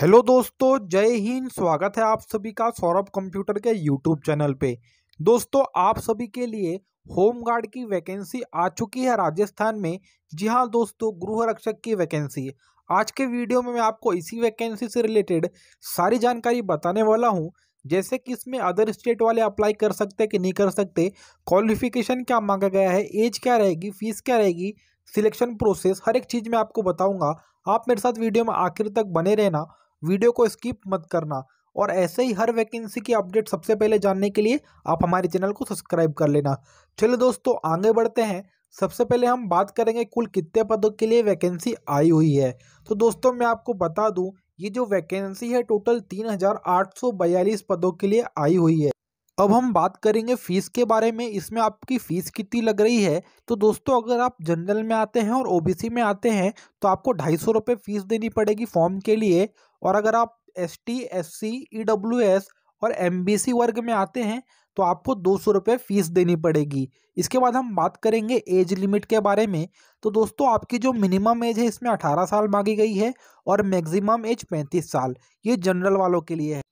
hello दोस्तों जय हिंद स्वागत है आप सभी का सौरभ कंप्यूटर के यूट्यूब चैनल पे दोस्तों आप सभी के लिए होमगार्ड की वैकेंसी आ चुकी है राजस्थान में जी हाँ दोस्तों गृह रक्षक की वैकेंसी आज के वीडियो में मैं आपको इसी वैकेंसी से रिलेटेड सारी जानकारी बताने वाला हूँ जैसे कि इसमें अदर स्टेट वाले अप्लाई कर सकते कि नहीं कर सकते क्वालिफिकेशन क्या मांगा गया है एज क्या रहेगी फीस क्या रहेगी सिलेक्शन प्रोसेस हर एक चीज़ मैं आपको बताऊंगा आप मेरे साथ वीडियो में आखिर तक बने रहना वीडियो को स्किप मत करना और ऐसे ही हर वैकेंसी की अपडेट सबसे पहले जानने के लिए आप हमारे चैनल को सब्सक्राइब कर लेना चलिए दोस्तों आगे बढ़ते हैं सबसे पहले हम बात करेंगे कुल कितने पदों के लिए वैकेंसी आई हुई है तो दोस्तों मैं आपको बता दूं ये जो वैकेंसी है टोटल तीन हजार आठ सौ बयालीस पदों के लिए आई हुई है अब हम बात करेंगे फ़ीस के बारे में इसमें आपकी फ़ीस कितनी लग रही है तो दोस्तों अगर आप जनरल में आते हैं और ओबीसी में आते हैं तो आपको ढाई सौ रुपये फ़ीस देनी पड़ेगी फॉर्म के लिए और अगर आप S T S C E W S और एम बी सी वर्ग में आते हैं तो आपको दो सौ रुपये फ़ीस देनी पड़ेगी इसके बाद हम बात करेंगे एज लिमिट के बारे में तो दोस्तों आपकी जो मिनिमम एज है इसमें अठारह साल मांगी गई है और मैक्सिमम एज पैंतीस साल ये जनरल वालों के लिए है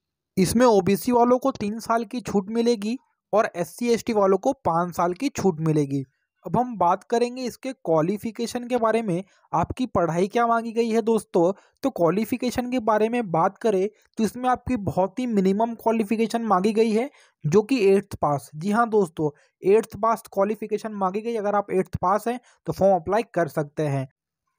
इसमें ओ बी सी वालों को तीन साल की छूट मिलेगी और एस सी एस टी वालों को पाँच साल की छूट मिलेगी अब हम बात करेंगे इसके क्वालिफिकेशन के बारे में आपकी पढ़ाई क्या मांगी गई है दोस्तों तो क्वालिफिकेशन के बारे में बात करें तो इसमें आपकी बहुत ही मिनिमम क्वालिफिकेशन मांगी गई है जो कि एट्थ पास जी हाँ दोस्तों एट्थ पास क्वालिफिकेशन मांगी गई अगर आप एट्थ पास हैं तो फॉर्म अप्लाई कर सकते हैं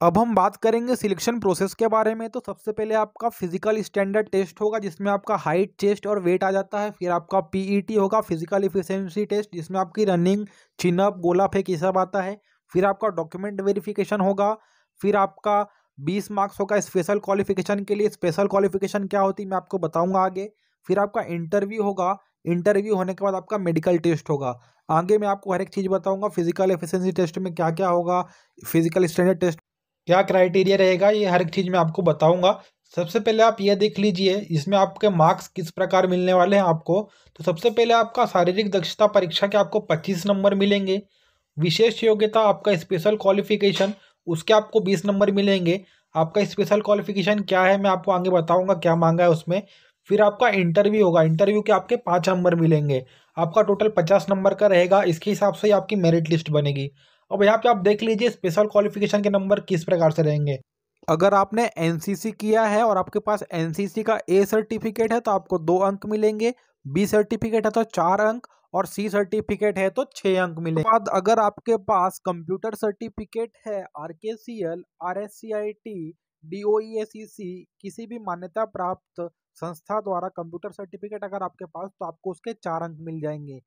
अब हम बात करेंगे सिलेक्शन प्रोसेस के बारे में तो सबसे पहले आपका फिजिकल स्टैंडर्ड टेस्ट होगा जिसमें आपका हाइट चेस्ट और वेट आ जाता है फिर आपका पीईटी e होगा फिजिकल इफिशेंसी टेस्ट जिसमें आपकी रनिंग चिनअप गोला फेंक ये सब आता है फिर आपका डॉक्यूमेंट वेरिफिकेशन होगा फिर आपका बीस मार्क्स होगा स्पेशल क्वालिफिकेशन के लिए स्पेशल क्वालिफिकेशन क्या होती है मैं आपको बताऊँगा आगे फिर आपका इंटरव्यू होगा इंटरव्यू होने के बाद आपका मेडिकल टेस्ट होगा आगे मैं आपको हर एक चीज़ बताऊंगा फिजिकल एफिशिएंसी टेस्ट में क्या क्या होगा फिजिकल स्टैंडर्ड टेस्ट क्या क्राइटेरिया रहेगा ये हर एक चीज़ में आपको बताऊंगा सबसे पहले आप ये देख लीजिए इसमें आपके मार्क्स किस प्रकार मिलने वाले हैं आपको तो सबसे पहले आपका शारीरिक दक्षता परीक्षा के आपको पच्चीस नंबर मिलेंगे विशेष योग्यता आपका स्पेशल क्वालिफिकेशन उसके आपको बीस नंबर मिलेंगे आपका स्पेशल क्वालिफिकेशन क्या है मैं आपको आगे बताऊंगा क्या मांगा है उसमें फिर आपका इंटरव्यू होगा इंटरव्यू के आपके पाँच नंबर मिलेंगे आपका टोटल पचास नंबर का रहेगा इसके हिसाब से ही आपकी मेरिट लिस्ट बनेगी अब यहाँ पे आप देख लीजिए स्पेशल क्वालिफिकेशन के नंबर किस प्रकार से रहेंगे अगर आपने एन किया है और आपके पास एन का ए सर्टिफिकेट है तो आपको दो अंक मिलेंगे बी सर्टिफिकेट है तो चार अंक और सी सर्टिफिकेट है तो छः अंक मिले बाद अगर आपके पास कंप्यूटर सर्टिफिकेट है R K C L R S C I T D O E S C किसी भी मान्यता प्राप्त संस्था द्वारा कंप्यूटर सर्टिफिकेट अगर आपके पास तो आपको उसके चार अंक मिल जाएंगे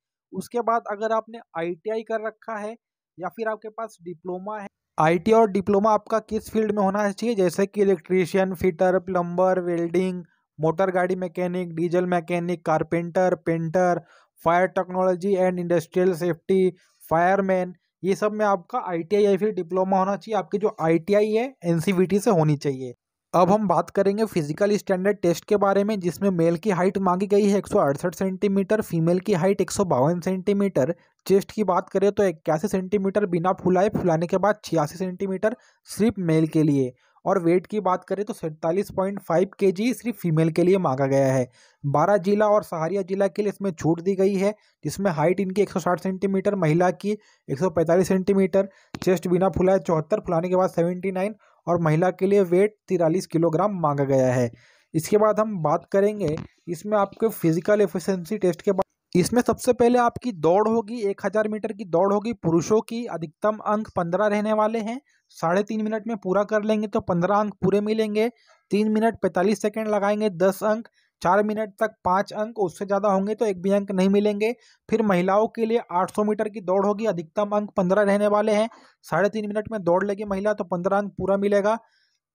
उसके बाद अगर आपने आई टी आई कर रखा है या फिर आपके पास डिप्लोमा है आईटी और डिप्लोमा आपका किस फील्ड में होना चाहिए जैसे कि electrician fitter plumber welding motor गाड़ी mechanic diesel mechanic carpenter painter fire technology and industrial safety fireman ये सब में आपका आई या फिर डिप्लोमा होना चाहिए आपकी जो आई है एन से होनी चाहिए अब हम बात करेंगे फिजिकल स्टैंडर्ड टेस्ट के बारे में जिसमें मेल की हाइट मांगी गई है एक सेंटीमीटर फीमेल की हाइट एक सेंटीमीटर चेस्ट की बात करें तो इक्यासी सेंटीमीटर बिना फुलाए फुलाने के बाद छियासी सेंटीमीटर सिर्फ मेल के लिए और वेट की बात करें तो सैंतालीस पॉइंट फाइव के जी सिर्फ फीमेल के लिए मांगा गया है बारह जिला और सहारिया जिला के लिए इसमें छूट दी गई है जिसमें हाइट इनकी 160 सेंटीमीटर महिला की 145 सेंटीमीटर चेस्ट बिना फुलाए चौहत्तर फुलाने के बाद 79 और महिला के लिए वेट तिरालीस किलोग्राम मांगा गया है इसके बाद हम बात करेंगे इसमें आपके फिजिकल एफिशिएंसी टेस्ट के बाद इसमें सबसे पहले आपकी दौड़ होगी एक हज़ार मीटर की दौड़ होगी पुरुषों की अधिकतम अंक पंद्रह रहने वाले हैं साढ़े तीन मिनट में पूरा कर लेंगे तो पंद्रह अंक पूरे मिलेंगे तीन मिनट पैंतालीस सेकेंड लगाएंगे दस अंक चार मिनट तक पाँच अंक उससे ज़्यादा होंगे तो एक भी अंक नहीं मिलेंगे फिर महिलाओं के लिए 800 मीटर की दौड़ होगी अधिकतम अंक पंद्रह रहने वाले हैं साढ़े तीन मिनट में दौड़ लेगी महिला तो पंद्रह अंक पूरा मिलेगा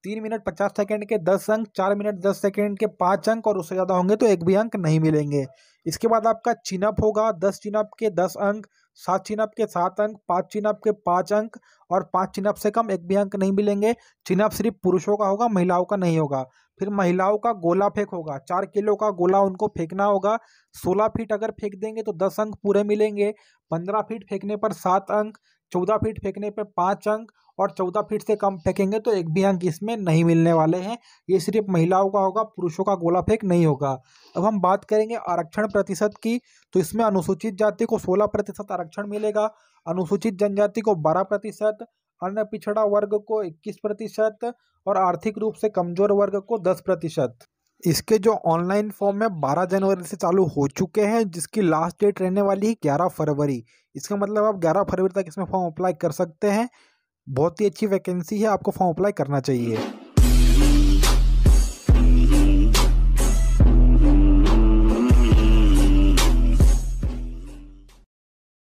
तीन मिनट पचास सेकेंड के दस अंक चार मिनट दस सेकेंड के पाँच अंक और उससे ज़्यादा होंगे तो एक भी अंक नहीं मिलेंगे इसके बाद आपका चिनअप होगा दस चिनअप के दस अंक सात चिनअप के सात अंक पाँच चिनअप के पाँच अंक और पाँच चिनअप से कम एक भी अंक नहीं मिलेंगे चिनअप सिर्फ पुरुषों का होगा महिलाओं का नहीं होगा फिर महिलाओं का गोला फेंक होगा चार किलो का गोला उनको फेंकना होगा सोलह फीट अगर फेंक देंगे तो दस अंक पूरे मिलेंगे पंद्रह फीट फेंकने पर सात अंक चौदह फीट फेंकने पर पाँच अंक और चौदह फीट से कम फेंकेंगे तो एक भी अंक इसमें नहीं मिलने वाले हैं ये सिर्फ महिलाओं का होगा पुरुषों का गोला फेंक नहीं होगा अब हम बात करेंगे आरक्षण प्रतिशत की तो इसमें अनुसूचित जाति को सोलह प्रतिशत आरक्षण मिलेगा अनुसूचित जनजाति को बारह प्रतिशत अन्य पिछड़ा वर्ग को 21 प्रतिशत और आर्थिक रूप से कमजोर वर्ग को 10 प्रतिशत इसके जो ऑनलाइन फॉर्म है बारह जनवरी से चालू हो चुके हैं जिसकी लास्ट डेट रहने वाली है ग्यारह फरवरी इसका मतलब आप ग्यारह फरवरी तक इसमें फॉर्म अप्लाई कर सकते हैं बहुत ही अच्छी वैकेंसी है आपको फॉर्म अप्लाई करना चाहिए